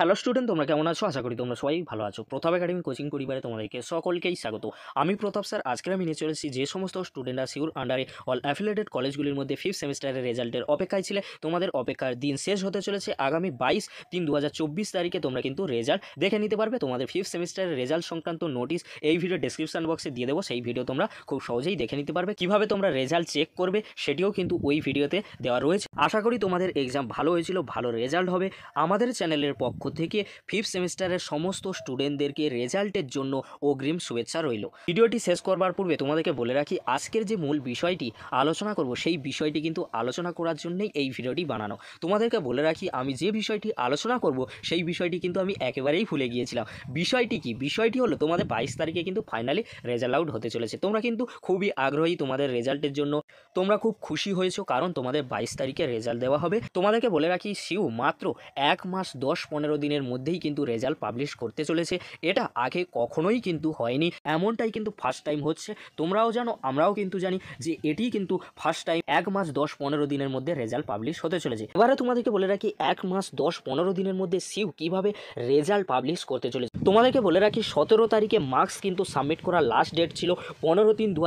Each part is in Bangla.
হ্যালো স্টুডেন্ট তোমরা কেমন আছো আশা করি তোমরা সবাই ভালো আছো প্রথম একাডেমি কোচিং পরিবারে তোমাদেরকে সকলকেই স্বাগত আমি প্রতাপ স্যার আজকে আমি নিয়ে চলেছি যে সমস্ত স্টুডেন্টরা সিউর আন্ডারে অল অ্যাফিলেটেড কলেজগুলির মধ্যে ফিফথ সেমিস্টারের রেজাল্টের অপেক্ষায় ছিলে তোমাদের অপেক্ষার দিন শেষ হতে চলেছে আগামী বাইশ তিন দু তারিখে তোমরা কিন্তু রেজাল্ট দেখে নিতে পারবে তোমাদের ফিফথ সেমিস্টারের রেজাল্ট সংক্রান্ত নোটিশ এই ভিডিও ডিসক্রিপশন বক্সে দিয়ে দেবো সেই ভিডিও তোমরা খুব সহজেই দেখে নিতে পারবে কিভাবে তোমরা রেজাল্ট চেক করবে সেটিও কিন্তু ওই ভিডিওতে দেওয়া রয়েছে আশা করি তোমাদের এক্সাম ভালো হয়েছিল ভালো রেজাল্ট হবে আমাদের চ্যানেলের পক্ষ থেকে ফিফথ সেমিস্টারের সমস্ত স্টুডেন্টদেরকে রেজাল্টের জন্য অগ্রিম শুভেচ্ছা রইল ভিডিওটি শেষ করবার পূর্বে তোমাদেরকে বলে রাখি আজকের যে মূল বিষয়টি আলোচনা করব সেই বিষয়টি কিন্তু আলোচনা করার জন্যই এই ভিডিওটি বানানো তোমাদেরকে বলে রাখি আমি যে বিষয়টি আলোচনা করব সেই বিষয়টি কিন্তু আমি একেবারেই ভুলে গিয়েছিলাম বিষয়টি কি বিষয়টি হলো তোমাদের বাইশ তারিখে কিন্তু ফাইনালি রেজাল্ট আউট হতে চলেছে তোমরা কিন্তু খুবই আগ্রহী তোমাদের রেজাল্টের জন্য তোমরা খুব খুশি হয়েছো কারণ তোমাদের বাইশ তারিখে রেজাল্ট দেওয়া হবে তোমাদেরকে বলে রাখি সিউ মাত্র এক মাস দশ পনেরো দিনের মধ্যেই কিন্তু রেজাল্ট পাবলিশ করতে চলেছে এটা আগে কখনোই কিন্তু হয়নি এমনটাই কিন্তু ফার্স্ট টাইম হচ্ছে তোমরাও জানো আমরাও কিন্তু জানি যে এটি কিন্তু ফার্স্ট টাইম এক মাস দশ পনেরো দিনের মধ্যে রেজাল্ট পাবলিশ হতে চলেছে এবারে তোমাদেরকে বলে রাখি এক মাস দশ পনেরো দিনের মধ্যে সিউ কিভাবে রেজাল্ট পাবলিশ করতে চলেছে তোমাদেরকে বলে রাখি সতেরো তারিখে মার্কস কিন্তু সাবমিট করার লাস্ট ডেট ছিল পনেরো তিন দু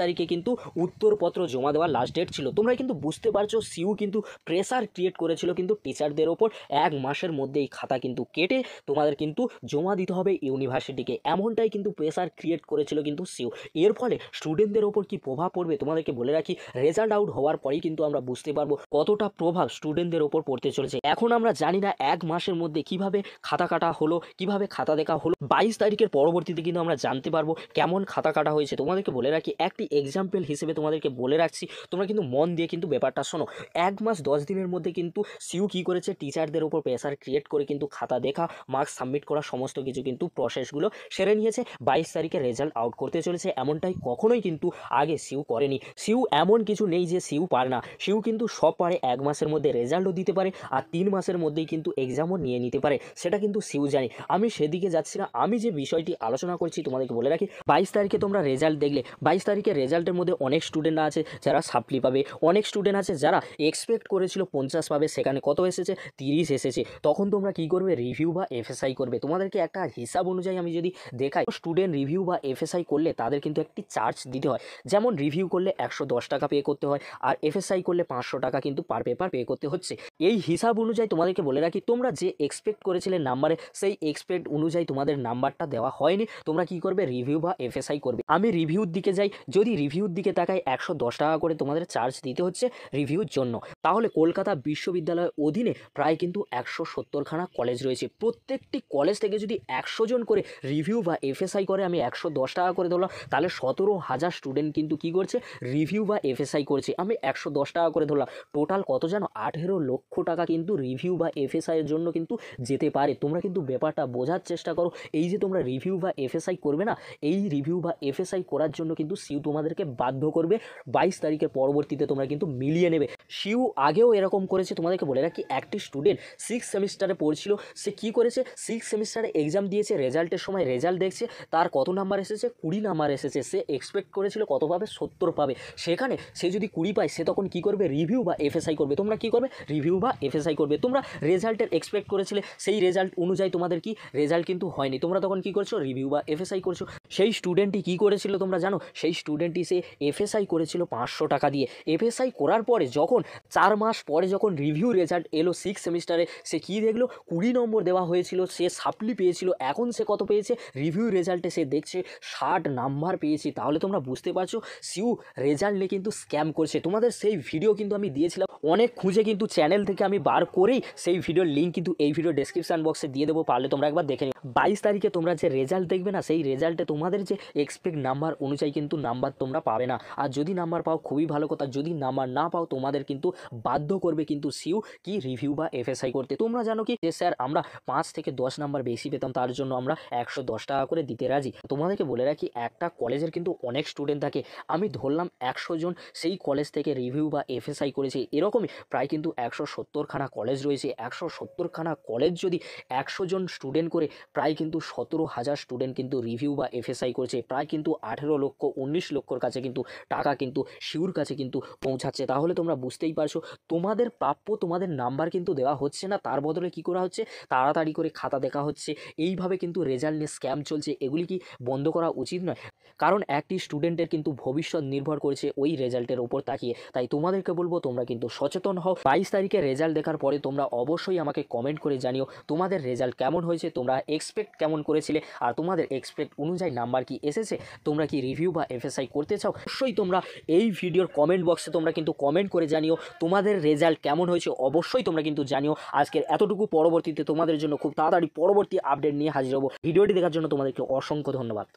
তারিখে কিন্তু উত্তরপত্র জমা দেওয়ার লাস্ট ডেট ছিল তোমরা কিন্তু বুঝতে পারছো সিউ কিন্তু প্রেসার ক্রিয়েট করেছিল কিন্তু টিচারদের ওপর এক মাসের মধ্যেই খাতা কিন্তু কেটে তোমাদের কিন্তু জমা দিতে হবে ইউনিভার্সিটিকে এমনটাই কিন্তু প্রেশার ক্রিয়েট করেছিল কিন্তু সিও এর ফলে স্টুডেন্টদের ওপর কি প্রভাব পড়বে তোমাদেরকে বলে রাখি রেজাল্ট আউট হওয়ার পরেই কিন্তু আমরা বুঝতে পারবো কতটা প্রভাব স্টুডেন্টদের ওপর পড়তে চলেছে এখন আমরা জানি না এক মাসের মধ্যে কিভাবে খাতা কাটা হলো কিভাবে খাতা দেখা হলো বাইশ তারিখের পরবর্তীতে কিন্তু আমরা জানতে পারবো কেমন খাতা কাটা হয়েছে তোমাদেরকে বলে রাখি একটি এক্সাম্পল হিসেবে তোমাদেরকে বলে রাখছি তোমরা কিন্তু মন দিয়ে কিন্তু ব্যাপারটা শোনো এক মাস দশ দিনের মধ্যে কিন্তু সিউ কী করেছে টিচারদের ওপর প্রেশার ক্রিয়েট করে করে কিন্তু খাতা দেখা মার্কস সাবমিট করা সমস্ত কিছু কিন্তু প্রসেসগুলো সেরে নিয়েছে বাইশ তারিখে রেজাল্ট আউট করতে চলেছে এমনটাই কখনোই কিন্তু আগে সিউ করেনি সিউ এমন কিছু নেই যে সিউ পারে না সিউ কিন্তু সব পারে এক মাসের মধ্যে রেজাল্টও দিতে পারে আর তিন মাসের মধ্যেই কিন্তু এক্সামও নিয়ে নিতে পারে সেটা কিন্তু সিউ জানে আমি সেদিকে যাচ্ছি না আমি যে বিষয়টি আলোচনা করছি তোমাদেরকে বলে রাখি বাইশ তারিখে তোমরা রেজাল্ট দেখলে বাইশ তারিখে রেজাল্টের মধ্যে অনেক স্টুডেন্ট আছে যারা সাপ্লি পাবে অনেক স্টুডেন্ট আছে যারা এক্সপেক্ট করেছিল পঞ্চাশ পাবে সেখানে কত এসেছে তিরিশ এসেছে তখন তো তোমরা কি করবে রিভিউ বা এফএসআই করবে তোমাদেরকে একটা হিসাব অনুযায়ী আমি যদি দেখাই স্টুডেন্ট রিভিউ বা এফএসআই করলে তাদের কিন্তু একটি চার্জ দিতে হয় যেমন রিভিউ করলে একশো টাকা পে করতে হয় আর এফএসআই করলে পাঁচশো টাকা কিন্তু পার পেপার পে করতে হচ্ছে এই হিসাব অনুযায়ী তোমাদেরকে বলে রাখি তোমরা যে এক্সপেক্ট করেছিলে নাম্বারে সেই এক্সপেক্ট অনুযায়ী তোমাদের নাম্বারটা দেওয়া হয়নি তোমরা কি করবে রিভিউ বা এফএসআই করবে আমি রিভিউর দিকে যাই যদি রিভিউর দিকে তাকাই একশো টাকা করে তোমাদের চার্জ দিতে হচ্ছে রিভিউর জন্য তাহলে কলকাতা বিশ্ববিদ্যালয়ের অধীনে প্রায় কিন্তু একশো সত্তর কারখানা কলেজ রয়েছে প্রত্যেকটি কলেজ থেকে যদি একশো জন করে রিভিউ বা এফএসআই করে আমি একশো দশ টাকা করে ধরলাম তাহলে সতেরো হাজার স্টুডেন্ট কিন্তু কি করছে রিভিউ বা এফএসআই করছে আমি একশো দশ টাকা করে ধরলাম টোটাল কত জানো আঠেরো লক্ষ টাকা কিন্তু রিভিউ বা এফএসআইয়ের জন্য কিন্তু যেতে পারে তোমরা কিন্তু ব্যাপারটা বোঝার চেষ্টা করো এই যে তোমরা রিভিউ বা এফএসআই করবে না এই রিভিউ বা এফএসআই করার জন্য কিন্তু সিউ তোমাদেরকে বাধ্য করবে বাইশ তারিখের পরবর্তীতে তোমরা কিন্তু মিলিয়ে নেবে সিউ আগেও এরকম করেছে তোমাদেরকে বলে রাখি একটি স্টুডেন্ট সিক্স সেমিস্টারে পড়ছিল সে কি করেছে সিক্স সেমিস্টারে এক্সাম দিয়েছে রেজাল্টের সময় রেজাল্ট দেখছে তার কত নাম্বার এসেছে কুড়ি নাম্বার এসেছে সে এক্সপেক্ট করেছিল কত পাবে সত্তর পাবে সেখানে সে যদি কুড়ি পায় সে তখন কী করবে রিভিউ বা এফএসআই করবে তোমরা কী করবে রিভিউ বা এফএসআই করবে তোমরা রেজাল্টের এক্সপেক্ট করেছিলে সেই রেজাল্ট অনুযায়ী তোমাদের কি রেজাল্ট কিন্তু হয়নি তোমরা তখন কী করছো রিভিউ বা এফএসআই করছো সেই স্টুডেন্টটি কী করেছিল তোমরা জানো সেই স্টুডেন্টটি সে এফএসআই করেছিল পাঁচশো টাকা দিয়ে এফএসআই করার পরে যখন চার মাস পরে যখন রিভিউ রেজাল্ট এলো সিক্স সেমিস্টারে সে কী দেখলো কুড়ি নম্বর দেওয়া হয়েছিল সে সাপ্লি পেয়েছিল এখন সে কত পেয়েছে রিভিউ রেজাল্টে সে দেখছে ষাট নাম্বার পেয়েছি তাহলে তোমরা বুঝতে পারছো সিউ রেজাল্ট নিয়ে কিন্তু স্ক্যাম করছে তোমাদের সেই ভিডিও কিন্তু আমি দিয়েছিলাম অনেক খুঁজে কিন্তু চ্যানেল থেকে আমি বার করেই সেই ভিডিওর লিঙ্ক কিন্তু এই ভিডিও ডিসক্রিপশান বক্সে দিয়ে দেবো পারলে তোমরা একবার দেখে নিও বাইশ তারিখে তোমরা যে রেজাল্ট দেখবে না সেই রেজাল্টে তোমাদের যে এক্সপেক্ট নাম্বার অনুযায়ী কিন্তু নাম্বার তোমরা পাবে না আর যদি নাম্বার পাও খুবই ভালো কথা যদি নাম্বার না পাও তোমাদের কিন্তু বাধ্য করবে কিন্তু সিউ কি রিভিউ বা এফএসআই করতে তোমরা জানো কি যে স্যার আমরা পাঁচ থেকে দশ নাম্বার বেশি পেতাম তার জন্য আমরা একশো দশ টাকা করে দিতে রাজি তোমাদেরকে বলে রাখি একটা কলেজের কিন্তু অনেক স্টুডেন্ট থাকে আমি ধরলাম একশো জন সেই কলেজ থেকে রিভিউ বা এফএসআই করেছে এরকমই প্রায় কিন্তু একশো সত্তরখানা কলেজ রয়েছে একশো সত্তরখানা কলেজ যদি একশো জন স্টুডেন্ট করে প্রায় কিন্তু সতেরো হাজার স্টুডেন্ট কিন্তু রিভিউ বা এফএসআই করেছে প্রায় কিন্তু আঠেরো লক্ষ উনিশ লক্ষর কাছে কিন্তু টাকা কিন্তু শিউর কাছে কিন্তু পৌঁছাচ্ছে তাহলে তোমরা বুঝতেই পারছো তোমাদের প্রাপ্য তোমাদের নাম্বার কিন্তু দেওয়া হচ্ছে না তার বদলে কী করা হচ্ছে তাড়াতাড়ি করে খাতা দেখা হচ্ছে এইভাবে কিন্তু রেজাল্ট নিয়ে স্ক্যাম চলছে এগুলি কি বন্ধ করা উচিত নয় কারণ একটি স্টুডেন্টের কিন্তু ভবিষ্যৎ নির্ভর করছে ওই রেজাল্টের ওপর তাকিয়ে তাই তোমাদেরকে বলবো তোমরা কিন্তু সচেতন হও বাইশ তারিখে রেজাল্ট দেখার পরে তোমরা অবশ্যই আমাকে কমেন্ট করে জানিও তোমাদের রেজাল্ট কেমন হয়েছে তোমরা এক্সপেক্ট কেমন করেছিলে আর তোমাদের এক্সপেক্ট অনুযায়ী নাম্বার কি এসেছে তোমরা কি রিভিউ বা এফএসআই করতে চাও অবশ্যই তোমরা এই ভিডিওর কমেন্ট বক্সে তোমরা কিন্তু কমেন্ট করে জানিও তোমাদের রেজাল্ট কেমন হয়েছে অবশ্যই তোমরা কিন্তু জানিও আজকের এতটুকু পরবর্তীতে তোমাদের জন্য খুব তাড়াতাড়ি পরবর্তী আপডেট নিয়ে হাজির হবো ভিডিওটি দেখার জন্য তোমাদেরকে অসংখ্য ধন্যবাদ